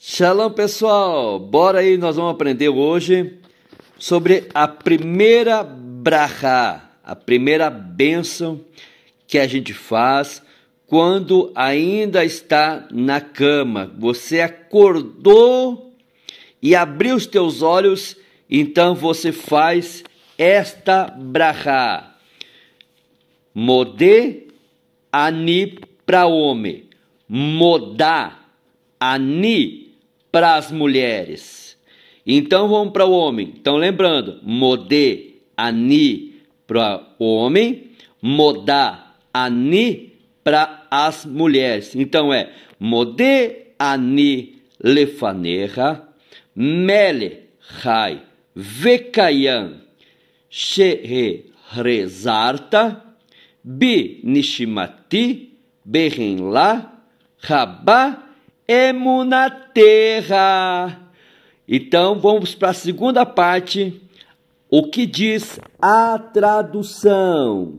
Shalom pessoal, bora aí, nós vamos aprender hoje sobre a primeira brahá, a primeira bênção que a gente faz quando ainda está na cama. Você acordou e abriu os teus olhos, então você faz esta brahá. Modé ani homem, Modá ani para as mulheres. Então vamos para o homem. Então lembrando, modê, ani para o homem, modá, ani para as mulheres. Então é modê, ani, lefaneha, mele, rai, vekayan, shehe, rezarta, bi, nishimati, berrenla, rabá, emo na terra. Então vamos para a segunda parte. O que diz a tradução?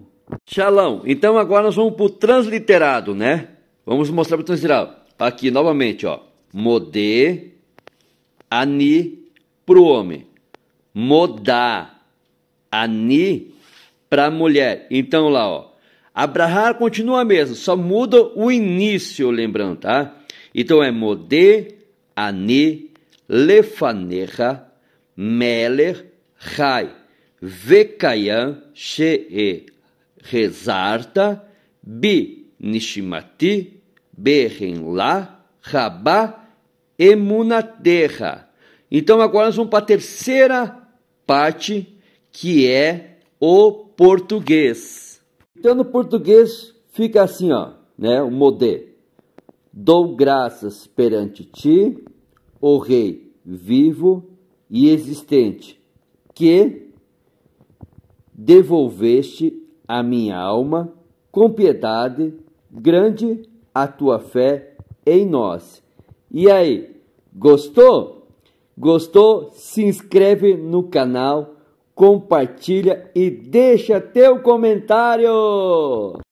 Shalom. Então agora nós vamos para o transliterado, né? Vamos mostrar para o transliterado. Tá aqui novamente, ó. Modê, ani, para o homem. Modá, ani, para a mulher. Então lá, ó. Abrahar continua mesmo, só muda o início, lembrando, tá? Então é modé, ani, lefaneha meler, rai, vekayam, shee, rezarta, bi, nishimati, berrenla, rabá, emunaterra. Então agora nós vamos para a terceira parte, que é o português. Então no português fica assim, ó, né, o modé. Dou graças perante ti, o Rei vivo e existente, que devolveste a minha alma com piedade, grande a tua fé em nós. E aí, gostou? Gostou? Se inscreve no canal, compartilha e deixa teu comentário!